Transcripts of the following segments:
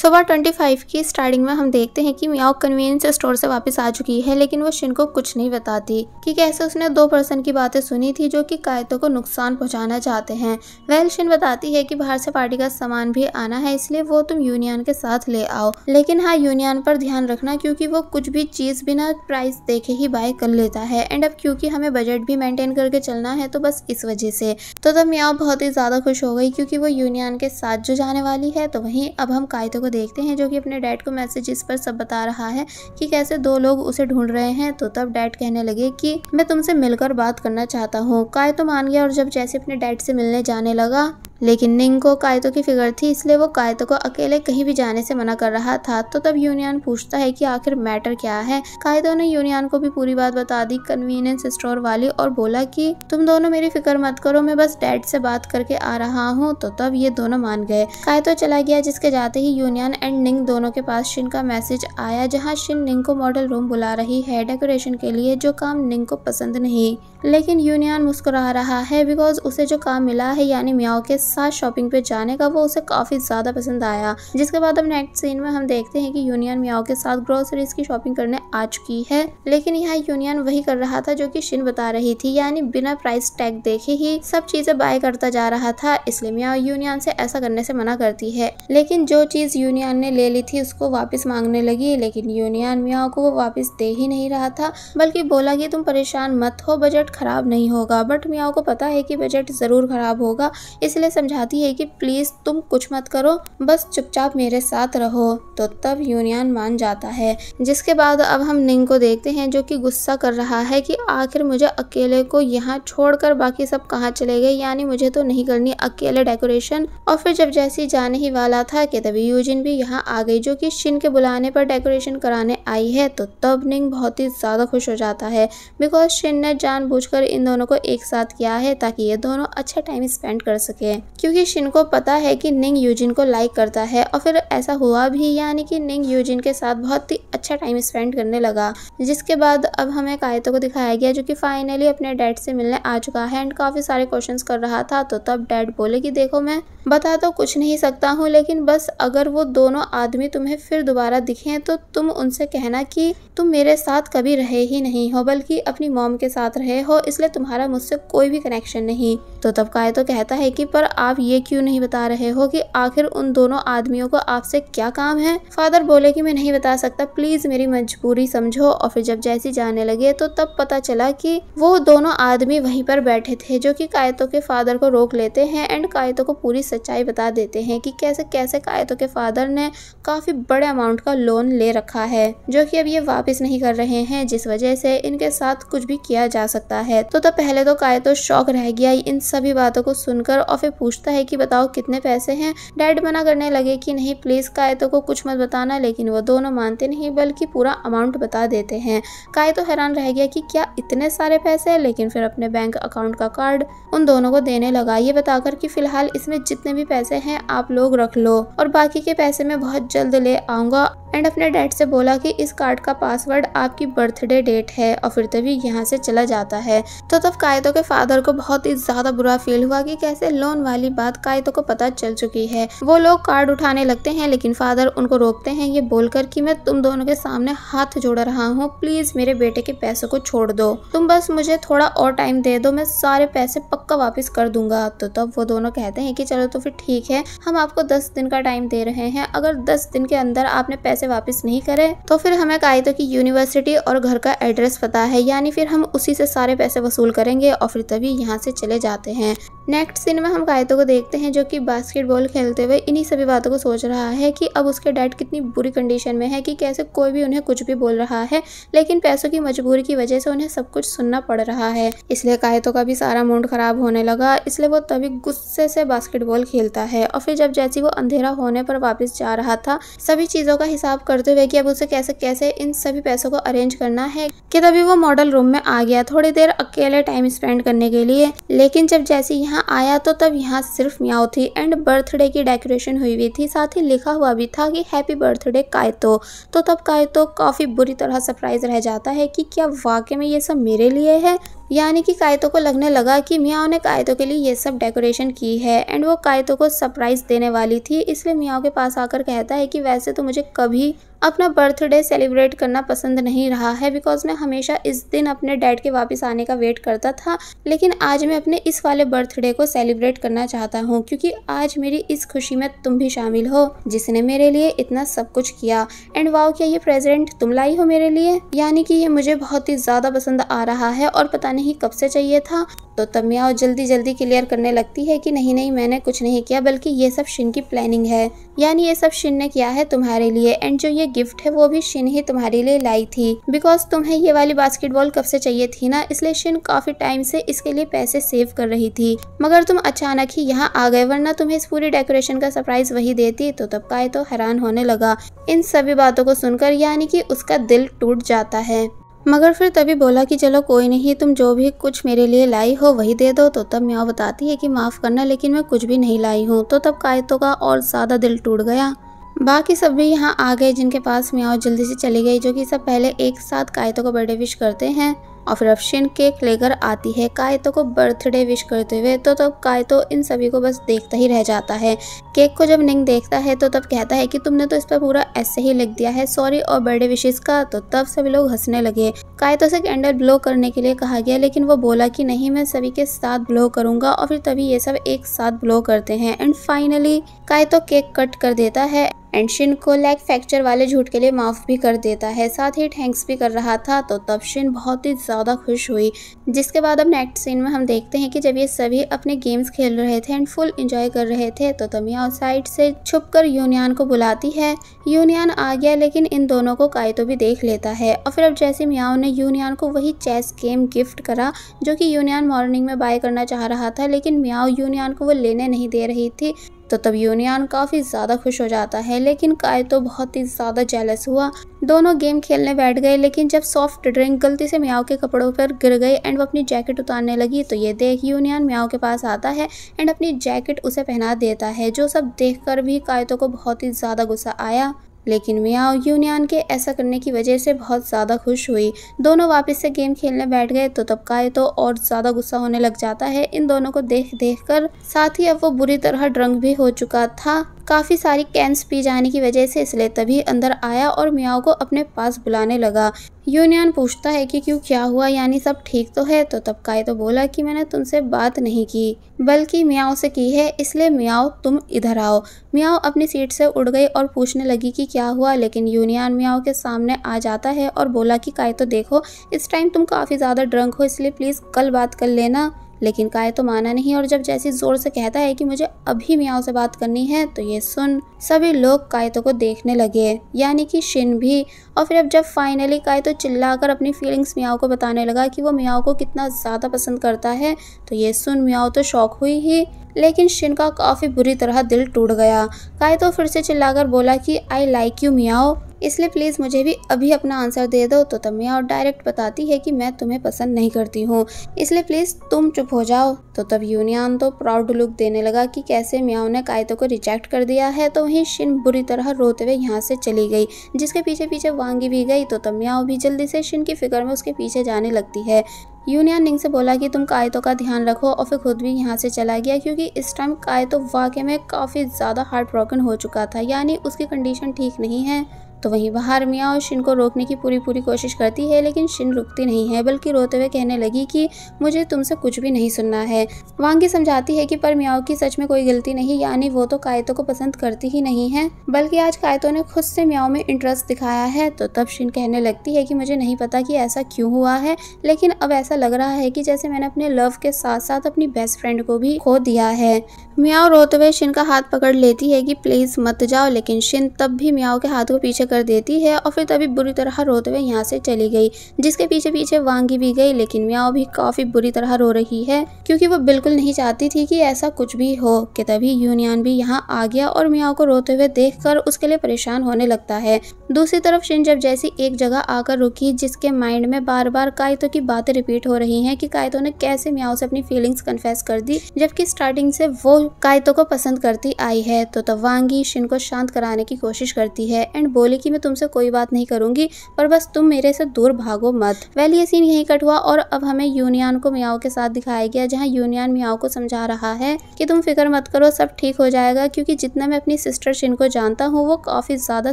सुबह twenty five की starting में हम देखते हैं कि मियाओ कन्वीनियंस स्टोर से वापस आ चुकी है लेकिन वो शिन को कुछ नहीं बताती कि कैसे उसने दो पर्सन की बातें सुनी थी जो कि कायतों को नुकसान पहुंचाना चाहते हैं वह शिन बताती है कि बाहर से पार्टी का सामान भी आना है इसलिए वो तुम यूनियन के साथ ले आओ लेकिन हाँ यूनियन पर ध्यान रखना क्यूँकी वो कुछ भी चीज बिना प्राइस देखे ही बाय कर लेता है एंड अब क्यूँकी हमें बजट भी मेंटेन करके चलना है तो बस इस वजह से तो तब मियाओ बहुत ही ज्यादा खुश हो गई क्यूँकी वो यूनियन के साथ जो जाने वाली है तो वही अब हम कायतों को देखते हैं जो कि अपने डैड को मैसेजेस पर सब बता रहा है कि कैसे दो लोग उसे ढूंढ रहे हैं तो तब डैड कहने लगे कि मैं तुमसे मिलकर बात करना चाहता हूँ काय तो मान गया और जब जैसे अपने डैड से मिलने जाने लगा लेकिन निंगो कायतो की फिगर थी इसलिए वो कायतो को अकेले कहीं भी जाने से मना कर रहा था तो तब यूनियन पूछता है कि आखिर मैटर क्या है कायतो ने यूनियन को भी पूरी बात बता दी कन्वीनियंस स्टोर वाली और बोला कि तुम दोनों मेरी फिक्र मत करो मैं बस डैड से बात करके आ रहा हूँ तो तब ये दोनों मान गए कायतो चला गया जिसके जाते ही यूनियन एंड निंग दोनों के पास शिन का मैसेज आया जहाँ शिन निंग को मॉडल रूम बुला रही है डेकोरेशन के लिए जो काम निंग को पसंद नहीं लेकिन यूनियन मुस्कुरा रहा है बिकॉज उसे जो काम मिला है यानी म्याओ के साथ शॉपिंग पे जाने का वो उसे काफ़ी ज़्यादा पसंद आया जिसके बाद अब नेक्स्ट सीन में हम देखते हैं कि यूनियन मियाओ के साथ ग्रोसरीज की शॉपिंग करने आ चुकी है लेकिन यहाँ यूनियन वही कर रहा था जो कि शिन बता रही थी यानी बिना प्राइस टैग देखे ही सब चीजें बाय करता जा रहा था इसलिए मियाओ यूनियन से ऐसा करने से मना करती है लेकिन जो चीज यूनियन ने ले ली थी उसको वापिस मांगने लगी लेकिन यूनियन मियाओ को वो वापिस दे ही नहीं रहा था बल्कि बोला की तुम परेशान मत हो बजट खराब नहीं होगा बट मियाओ को पता है की बजट जरूर खराब होगा इसलिए समझाती है कि प्लीज़ तुम कुछ मत करो बस चुपचाप मेरे साथ रहो तो तब यूनियन मान जाता है जिसके बाद अब हम निंग को देखते हैं जो कि गुस्सा कर रहा है कि आखिर मुझे अकेले को यहाँ छोड़कर बाकी सब कहाँ चले गए यानी मुझे तो नहीं करनी अकेले डेकोरेशन और फिर जब जैसी जाने ही वाला था कि तभी यूजिन भी यहाँ आ गई जो की शिन के बुलाने पर डेकोरेशन कराने आई है तो तब निंग बहुत ही ज़्यादा खुश हो जाता है बिकॉज शिन ने जान इन दोनों को एक साथ किया है ताकि ये दोनों अच्छा टाइम स्पेंड कर सके क्योंकि शिन को पता है कि निंग यूजिन को लाइक करता है और फिर ऐसा हुआ भी यानी कि निंग यूजिन के साथ बहुत ही अच्छा टाइम स्पेंड करने लगा जिसके बाद अब हमें कायतो को दिखाया गया जो कि फाइनली अपने डैड से मिलने आ चुका है एंड काफ़ी सारे क्वेश्चंस कर रहा था तो तब डैड बोले कि देखो मैं बता तो कुछ नहीं सकता हूँ लेकिन बस अगर वो दोनों आदमी तुम्हें फिर दोबारा दिखे तो तुम उनसे कहना की तुम मेरे साथ कभी रहे ही नहीं हो बल्कि अपनी मोम के साथ रहे हो इसलिए तुम्हारा मुझसे कोई भी कनेक्शन नहीं तो तब कायतो कहता है की पर आप ये क्यों नहीं बता रहे हो कि आखिर उन दोनों आदमियों को आपसे क्या काम है फादर बोले कि मैं नहीं बता सकता प्लीज मेरी मजबूरी समझो और फिर जब जैसी जाने लगे तो तब पता चला कि वो दोनों आदमी वहीं पर बैठे थे जो कि कायतो के फादर को रोक लेते हैं एंड कायतो को पूरी सच्चाई बता देते हैं कि कैसे कैसे कायतो के फादर ने काफी बड़े अमाउंट का लोन ले रखा है जो की अब ये वापिस नहीं कर रहे हैं जिस वजह से इनके साथ कुछ भी किया जा सकता है तो तब पहले तो कायतो शौक रह गया इन सभी बातों को सुनकर और फिर पूछता है कि बताओ कितने पैसे हैं डैड मना करने लगे कि नहीं प्लीज़ कायतो को कुछ मत बताना लेकिन वो दोनों मानते नहीं बल्कि पूरा अमाउंट बता देते हैं कायतो हैरान रह गया कि क्या इतने सारे पैसे हैं लेकिन फिर अपने बैंक अकाउंट का कार्ड उन दोनों को देने लगा ये बताकर कि फिलहाल इसमें जितने भी पैसे हैं आप लोग रख लो और बाकी के पैसे मैं बहुत जल्द ले आऊंगा एंड अपने डैड से बोला कि इस कार्ड का पासवर्ड आपकी बर्थडे डेट है और फिर तभी तो यहाँ से चला जाता है तो तब कायदों के फादर को बहुत ही ज्यादा बुरा फील हुआ कि कैसे लोन वाली बात कायदों को पता चल चुकी है वो लोग कार्ड उठाने लगते हैं लेकिन फादर उनको रोकते हैं ये बोलकर कि मैं तुम दोनों के सामने हाथ जोड़ रहा हूँ प्लीज मेरे बेटे के पैसों को छोड़ दो तुम बस मुझे थोड़ा और टाइम दे दो मैं सारे पैसे पक्का वापिस कर दूंगा तो तब वो दोनों कहते हैं कि चलो तो फिर ठीक है हम आपको दस दिन का टाइम दे रहे हैं अगर दस दिन के अंदर आपने पैसे पैसे वापस नहीं करें तो फिर हमें कायदे की यूनिवर्सिटी और घर का एड्रेस पता है यानी फिर हम उसी से सारे पैसे वसूल करेंगे और फिर तभी यहाँ से चले जाते हैं नेक्स्ट सीन में हम कायतो को देखते हैं जो कि बास्केटबॉल खेलते हुए इन्हीं सभी बातों को सोच रहा है कि अब उसके डैड कितनी बुरी कंडीशन में है कि कैसे कोई भी उन्हें कुछ भी बोल रहा है लेकिन पैसों की मजबूरी की वजह से उन्हें सब कुछ सुनना पड़ रहा है इसलिए कायतो का भी सारा मूड खराब होने लगा इसलिए वो तभी गुस्से से बास्केटबॉल खेलता है और फिर जब जैसी वो अंधेरा होने पर वापिस जा रहा था सभी चीज़ों का हिसाब करते हुए की अब उसे कैसे कैसे इन सभी पैसों को अरेंज करना है की तभी वो मॉडल रूम में आ गया थोड़ी देर अकेले टाइम स्पेंड करने के लिए लेकिन जब जैसी यहाँ यहाँ आया तो तब यहाँ सिर्फ म्याओ थी एंड बर्थडे की डेकोरेशन हुई हुई थी साथ ही लिखा हुआ भी था कि हैप्पी बर्थडे कायतो तो तब कायतो काफ़ी बुरी तरह सरप्राइज रह जाता है कि क्या वाकई में ये सब मेरे लिए है यानी कि कायतो को लगने लगा कि मियाओ ने कायतो के लिए ये सब डेकोरेशन की है एंड वो कायतो को सरप्राइज़ देने वाली थी इसलिए मियाओ के पास आकर कहता है कि वैसे तो मुझे कभी अपना बर्थडे सेलिब्रेट करना पसंद नहीं रहा है बिकॉज मैं हमेशा इस दिन अपने डैड के वापस आने का वेट करता था लेकिन आज मैं अपने इस वाले बर्थडे को सेलिब्रेट करना चाहता हूँ क्योंकि आज मेरी इस खुशी में तुम भी शामिल हो जिसने मेरे लिए इतना सब कुछ किया एंड वाओ क्या ये प्रेजेंट तुम लाई हो मेरे लिए यानी कि ये मुझे बहुत ही ज़्यादा पसंद आ रहा है और पता नहीं कब से चाहिए था तो तब जल्दी जल्दी क्लियर करने लगती है कि नहीं नहीं मैंने कुछ नहीं किया बल्कि ये सब शिन की प्लानिंग है यानी ये सब शिन ने किया है तुम्हारे लिए एंड जो ये गिफ्ट है वो भी शिन ही तुम्हारे लिए लाई थी बिकॉज तुम्हें ये वाली बास्केटबॉल कब से चाहिए थी ना इसलिए शिन काफी टाइम से इसके लिए पैसे सेव कर रही थी मगर तुम अचानक ही यहाँ आ गए वरना तुम्हें इस पूरी डेकोरेशन का सरप्राइज वही देती तो तब का तो हैरान होने लगा इन सभी बातों को सुनकर यानी कि उसका दिल टूट जाता है मगर फिर तभी बोला कि चलो कोई नहीं तुम जो भी कुछ मेरे लिए लाई हो वही दे दो तो तब म्याओ बताती है कि माफ़ करना लेकिन मैं कुछ भी नहीं लाई हूँ तो तब कायतो का और ज़्यादा दिल टूट गया बाकी सब भी यहाँ आ गए जिनके पास म्याओ जल्दी से चली गई जो कि सब पहले एक साथ कायतो को बर्थडे विश करते हैं और फिर अफशिन केक लेकर आती है कायतो को बर्थडे विश करते हुए तो तब कायतो इन सभी को बस देखता ही रह जाता है केक को जब निंग देखता है तो तब कहता है कि तुमने तो इस पर पूरा ऐसे ही लिख दिया है सॉरी और बर्थडे विशेष का तो तब सभी लोग हंसने लगे कायतो से कैंडल ब्लो करने के लिए कहा गया लेकिन वो बोला कि नहीं मैं सभी के साथ ब्लो करूंगा और फिर तभी ये सब एक साथ ब्लो करते हैं एंड फाइनली कायतो केक कट कर देता है एंड शिन को लेग फ्रैक्चर वाले झूठ के लिए माफ़ भी कर देता है साथ ही थैंक्स भी कर रहा था तो तब शिन बहुत ही ज़्यादा खुश हुई जिसके बाद अब नेक्स्ट सीन में हम देखते हैं कि जब ये सभी अपने गेम्स खेल रहे थे एंड फुल इंजॉय कर रहे थे तो तमिया उस साइड से छुप कर यूनियन को बुलाती है यूनियन आ गया लेकिन इन दोनों को काय तो भी देख लेता है और फिर अब जैसे मियाओ ने यूनियन को वही चेस गेम गिफ्ट करा जो कि यूनियन मॉर्निंग में बाय करना चाह रहा था लेकिन मियाओ यूनियन को वो लेने नहीं दे रही थी तो तब यूनियन काफ़ी ज़्यादा खुश हो जाता है लेकिन काय तो बहुत ही ज़्यादा जेलस हुआ दोनों गेम खेलने बैठ गए लेकिन जब सॉफ्ट ड्रिंक गलती से म्याओ के कपड़ों पर गिर गई एंड वो अपनी जैकेट उतारने लगी तो ये देख यूनियन म्याओ के पास आता है एंड अपनी जैकेट उसे पहना देता है जो सब देख भी कायतो को बहुत ही ज़्यादा गुस्सा आया लेकिन मियाँ यूनियन के ऐसा करने की वजह से बहुत ज़्यादा खुश हुई दोनों वापस से गेम खेलने बैठ गए तो काय तो और ज़्यादा गुस्सा होने लग जाता है इन दोनों को देख देख कर साथ ही अब वो बुरी तरह ड्रंक भी हो चुका था काफ़ी सारी कैंस पी जाने की वजह से इसलिए तभी अंदर आया और मियाओ को अपने पास बुलाने लगा यूनियन पूछता है कि क्यों क्या हुआ यानी सब ठीक तो है तो तब काय तो बोला कि मैंने तुमसे बात नहीं की बल्कि मियाओ से की है इसलिए मियाओ तुम इधर आओ मियाओ अपनी सीट से उड़ गई और पूछने लगी कि क्या हुआ लेकिन यूनियन मियाओ के सामने आ जाता है और बोला कि काय तो देखो इस टाइम तुम काफ़ी ज़्यादा ड्रंक हो इसलिए प्लीज़ कल बात कर लेना लेकिन काय तो माना नहीं और जब जैसी जोर से कहता है कि मुझे अभी मियाओ से बात करनी है तो ये सुन सभी लोग कायतो को देखने लगे यानी कि शिन भी और फिर अब जब फाइनली कायतो चिल्लाकर अपनी फीलिंग्स मियाओ को बताने लगा कि वो मियाओ को कितना ज़्यादा पसंद करता है तो ये सुन मियाओ तो शौक हुई ही लेकिन शिन का काफ़ी बुरी तरह दिल टूट गया कायतो फिर से चिल्लाकर बोला कि आई लाइक यू मियाओ इसलिए प्लीज़ मुझे भी अभी अपना आंसर दे दो तो तमिया और डायरेक्ट बताती है कि मैं तुम्हें पसंद नहीं करती हूँ इसलिए प्लीज़ तुम चुप हो जाओ तो तब यूनियन तो प्राउड लुक देने लगा कि कैसे मियाओ ने कायतो को रिजेक्ट कर दिया है तो वहीं शिन बुरी तरह रोते हुए यहाँ से चली गई जिसके पीछे पीछे वांगी भी गई तो तब भी जल्दी से शिन की फिक्र में उसके पीछे जाने लगती है यूनियन निंग से बोला कि तुम कायतों का ध्यान रखो और फिर खुद भी यहाँ से चला गया क्योंकि इस टाइम कायतो वाकई में काफ़ी ज़्यादा हार्ट ब्रोकन हो चुका था यानी उसकी कंडीशन ठीक नहीं है तो वहीं बाहर मियाँ और शिन को रोकने की पूरी पूरी कोशिश करती है लेकिन शिन रुकती नहीं है बल्कि रोते हुए कहने लगी कि मुझे तुमसे कुछ भी नहीं सुनना है वांगी समझाती है कि पर मियाओ की सच में कोई गलती नहीं यानी वो तो कायतो को पसंद करती ही नहीं है बल्कि आज कायतो ने खुद से मियाओ में इंटरेस्ट दिखाया है तो तब शिन कहने लगती है कि मुझे नहीं पता कि ऐसा क्यों हुआ है लेकिन अब ऐसा लग रहा है कि जैसे मैंने अपने लव के साथ साथ अपनी बेस्ट फ्रेंड को भी खो दिया है म्याओ रोते हुए शिन का हाथ पकड़ लेती है कि प्लीज़ मत जाओ लेकिन शिन तब भी म्याओ के हाथ को पीछे कर देती है और फिर तभी बुरी तरह रोते हुए यहाँ से चली गई जिसके पीछे पीछे वांगी भी गई लेकिन म्याओ भी काफ़ी बुरी तरह रो रही है क्योंकि वो बिल्कुल नहीं चाहती थी कि ऐसा कुछ भी हो कि तभी यूनियन भी यहाँ आ गया और म्याओ को रोते हुए देख कर उसके लिए परेशान होने लगता है दूसरी तरफ शिन जब जैसी एक जगह आकर रुकी जिसके माइंड में बार बार कायतो की बातें रिपीट हो रही हैं कि कायतो ने कैसे म्याओ से अपनी फीलिंग्स कन्फेस कर दी जबकि स्टार्टिंग से वो कायतो को पसंद करती आई है तो तवांगी शिन को शांत कराने की कोशिश करती है एंड बोली कि मैं तुमसे कोई बात नहीं करूंगी पर बस तुम मेरे से दूर भागो मत वेल ये सीन यहीं कट हुआ और अब हमें यूनियन को मियाओ के साथ दिखाया गया जहाँ यूनियन मियाओ को समझा रहा है कि तुम फिक्र मत करो सब ठीक हो जाएगा क्योंकि जितना मैं अपनी सिस्टर शिन को जानता हूँ वो काफी ज्यादा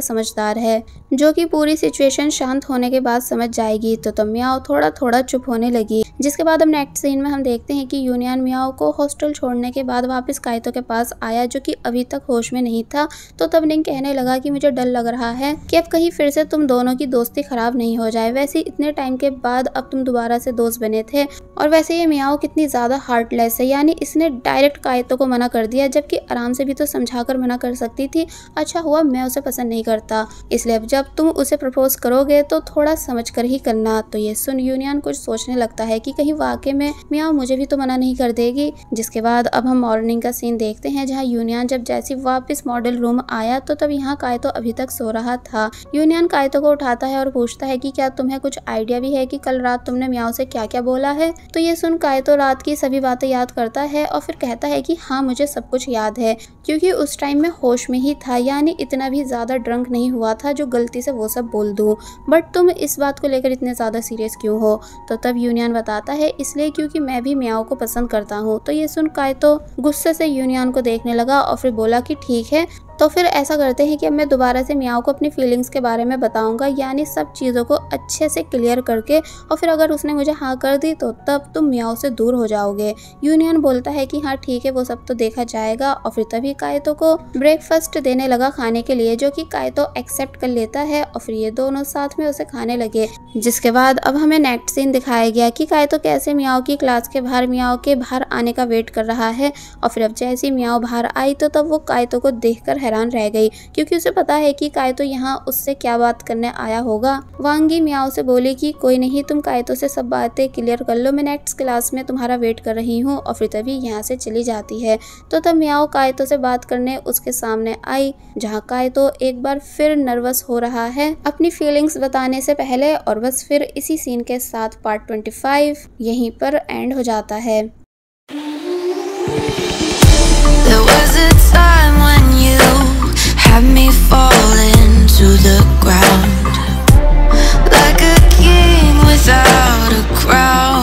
समझदार है जो की पूरी सिचुएशन शांत होने के बाद समझ जाएगी तो तुम मियाओ थोड़ा थोड़ा चुप होने लगी जिसके बाद हम नेक्स्ट सीन में हम देखते हैं कि यूनियन मियाओ को हॉस्टल छोड़ने के बाद वापस कायतो के पास आया जो कि अभी तक होश में नहीं था तो तब निंग कहने लगा कि मुझे डर लग रहा है कि अब कहीं फिर से तुम दोनों की दोस्ती खराब नहीं हो जाए वैसे इतने टाइम के बाद अब तुम दोबारा से दोस्त बने थे और वैसे ये मियाओ कितनी ज़्यादा हार्टलेस है यानी इसने डायरेक्ट कायतो को मना कर दिया जबकि आराम से भी तो समझा कर मना कर सकती थी अच्छा हुआ मैं उसे पसंद नहीं करता इसलिए अब जब तुम उसे प्रपोज करोगे तो थोड़ा समझ कर ही करना तो ये सुन यूनियन कुछ सोचने लगता है की कहीं वाकई में मियाओ मुझे भी तो मना नहीं कर देगी जिसके बाद अब हम मॉर्निंग का सीन देखते हैं जहाँ यूनियन जब जैसे वापस मॉडल रूम आया तो तब यहाँ कायतो अभी तक सो रहा था यूनियन कायतो को उठाता है और पूछता है कि क्या तुम्हें कुछ आइडिया भी है कि कल रात तुमने म्याओ से क्या क्या बोला है तो ये सुन कायतो रात की सभी बातें याद करता है और फिर कहता है की हाँ मुझे सब कुछ याद है क्योंकि उस टाइम में होश में ही था यानी इतना भी ज्यादा ड्रंक नहीं हुआ था जो गलती से वो सब बोल दूँ बट तुम इस बात को लेकर इतने ज्यादा सीरियस क्यों हो तो तब यूनियन बताता है इसलिए क्योंकि मैं भी म्याओ को पसंद करता हूँ तो ये सुन कायतो गुस्से से से यूनियन को देखने लगा और फिर बोला कि ठीक है तो फिर ऐसा करते हैं कि अब मैं दोबारा से मियाओ को अपनी फीलिंग्स के बारे में बताऊंगा यानी सब चीज़ों को अच्छे से क्लियर करके और फिर अगर उसने मुझे हाँ कर दी तो तब तुम मियाओ से दूर हो जाओगे यूनियन बोलता है कि हाँ ठीक है वो सब तो देखा जाएगा और फिर तभी कायतो को ब्रेकफास्ट देने लगा खाने के लिए जो कि कायतो एक्सेप्ट कर लेता है और फिर ये दोनों साथ में उसे खाने लगे जिसके बाद अब हमें नेक्स्ट सीन दिखाया गया कि कायतो कैसे मियाओ की क्लास के बाहर मियाओ के बाहर आने का वेट कर रहा है और फिर अब जैसी मियाओ बाहर आई तो तब वो कायतो को देख हैरान रह गई क्योंकि उसे पता है कि कायतो यहाँ उससे क्या बात करने आया होगा वांगी मियाओ से बोली कि कोई नहीं तुम कायतो से सब बातें क्लियर कर लो मैं नेक्स्ट क्लास में तुम्हारा वेट कर रही हूँ और फिर तभी यहाँ से चली जाती है तो तब मियाओ कायतो से बात करने उसके सामने आई जहाँ कायतो एक बार फिर नर्वस हो रहा है अपनी फीलिंग्स बताने से पहले और बस फिर इसी सीन के साथ पार्ट फाइव यहीं पर एंड हो जाता है had me falling to the ground Like a king without a crown